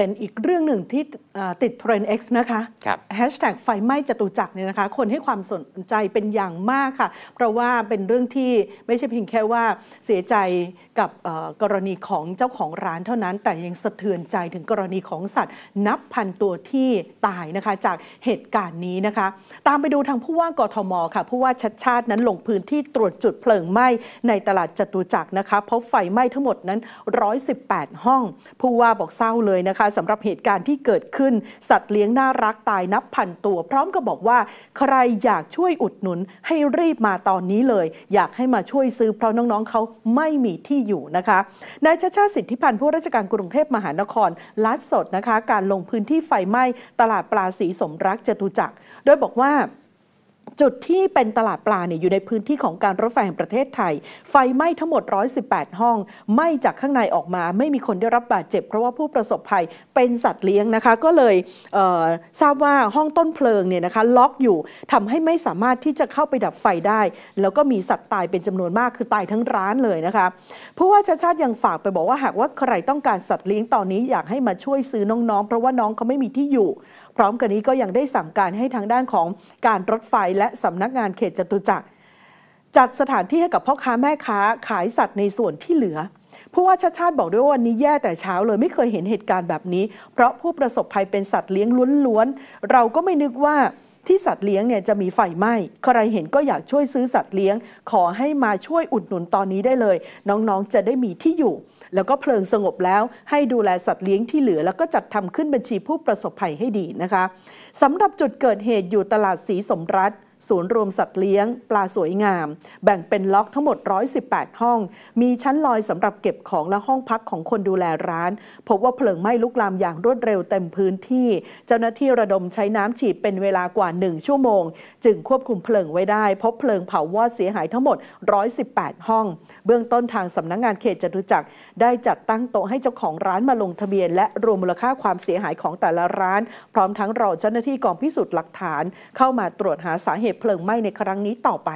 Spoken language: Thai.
เป็นอีกเรื่องหนึ่งที่ติดเทรนด์ X นะคะแฮชแท็กไฟไหม้จตุจักรเนี่ยนะคะคนให้ความสนใจเป็นอย่างมากค่ะ เพราะว่าเป็นเรื่องที่ไม่ใช่เพียงแค่ว่าเสียใจกับกรณีของเจ้าของร้านเท่านั้น แต่ยังสะเทือนใจถึงกรณีของสัตว์ นับพันตัวที่ตายนะคะ จากเหตุการณ์นี้นะคะ ตามไปดูทางผู้ว่ากทมค่ะ ผู้ว่าชัดชาตินั้นลงพื้นที่ตรวจจุดเพลิงไหม้ในตลาดจตุจักรนะคะพบไฟไหม้ทั้งหมดนั้น118ห้องผู้ว่าบอกเศร้าเลยนะคะสำหรับเหตุการณ์ที่เกิดขึ้น สัตว์เลี้ยงน่ารักตายนับพันตัว พร้อมกับบอกว่า ใครอยากช่วยอุดหนุนให้รีบมาตอนนี้เลย อยากให้มาช่วยซื้อเพราะน้องๆ เขาไม่มีที่อยู่นะคะนายชาชาสิทธิพันธ์ผู้ราชการกรุงเทพมหานครไลฟ์สดนะคะ การลงพื้นที่ไฟไหม้ตลาดปลาสีสมรักจตุจักรโดยบอกว่าจุดที่เป็นตลาดปลาเนี่ยอยู่ในพื้นที่ของการรถไฟแห่งประเทศไทยไฟไหม้ทั้งหมด 118 ห้องไหม้จากข้างในออกมา ไม่มีคนได้รับบาดเจ็บเพราะว่าผู้ประสบภัยเป็นสัตว์เลี้ยงนะคะก็เลยเทราบว่าห้องต้นเพลิงเนี่ยนะคะล็อกอยู่ทำให้ไม่สามารถที่จะเข้าไปดับไฟได้ แล้วก็มีสัตว์ตายเป็นจำนวนมากคือตายทั้งร้านเลยนะคะผู้ว่าชาชาติยังฝากไปบอกว่าหากว่าใครต้องการสัตว์เลี้ยงตอนนี้อยากให้มาช่วยซื้อน้องๆ เพราะว่าน้องเขาไม่มีที่อยู่ พร้อมกันนี้ก็ยังได้สั่งการให้ทางด้านของการรถไฟและสำนักงานเขตจตุจักรจัดสถานที่ให้กับพ่อค้าแม่ค้าขายสัตว์ในส่วนที่เหลือผู้ว่าชาติชาติบอกด้วยว่าวันนี้แย่แต่เช้าเลยไม่เคยเห็นเหตุการณ์แบบนี้ เพราะผู้ประสบภัยเป็นสัตว์เลี้ยงล้วน ๆ เราก็ไม่นึกว่าที่สัตว์เลี้ยงเนี่ยจะมีไฟไหม้ใครเห็นก็อยากช่วยซื้อสัตว์เลี้ยงขอให้มาช่วยอุดหนุนตอนนี้ได้เลย น้องๆจะได้มีที่อยู่ แล้วก็เพลิงสงบแล้วให้ดูแลสัตว์เลี้ยงที่เหลือ แล้วก็จัดทำขึ้นบัญชีผู้ประสบภัยให้ดีนะคะ สำหรับจุดเกิดเหตุอยู่ตลาดสีสมรัฐศูนย์รวมสัตว์เลี้ยง ปลาสวยงาม แบ่งเป็นล็อกทั้งหมด 118 ห้อง มีชั้นลอยสำหรับเก็บของและห้องพักของคนดูแลร้าน พบว่าเพลิงไหม้ลุกลามอย่างรวดเร็วเต็มพื้นที่ เจ้าหน้าที่ระดมใช้น้ำฉีดเป็นเวลากว่า 1 ชั่วโมง จึงควบคุมเพลิงไว้ได้ พบเพลิงเผาวอดเสียหายทั้งหมด 118 ห้อง เบื้องต้นทางสำนักงงานเขตจตุจักรได้จัดตั้งโต๊ะให้เจ้าของร้านมาลงทะเบียน และรวมมูลค่าความเสียหายของแต่ละร้าน พร้อมทั้งรอเจ้าหน้าที่กองพิสูจน์หลักฐาน เข้ามาตรวจหาสาเหตุตุเพลิงไหม้ในครั้งนี้ต่อไป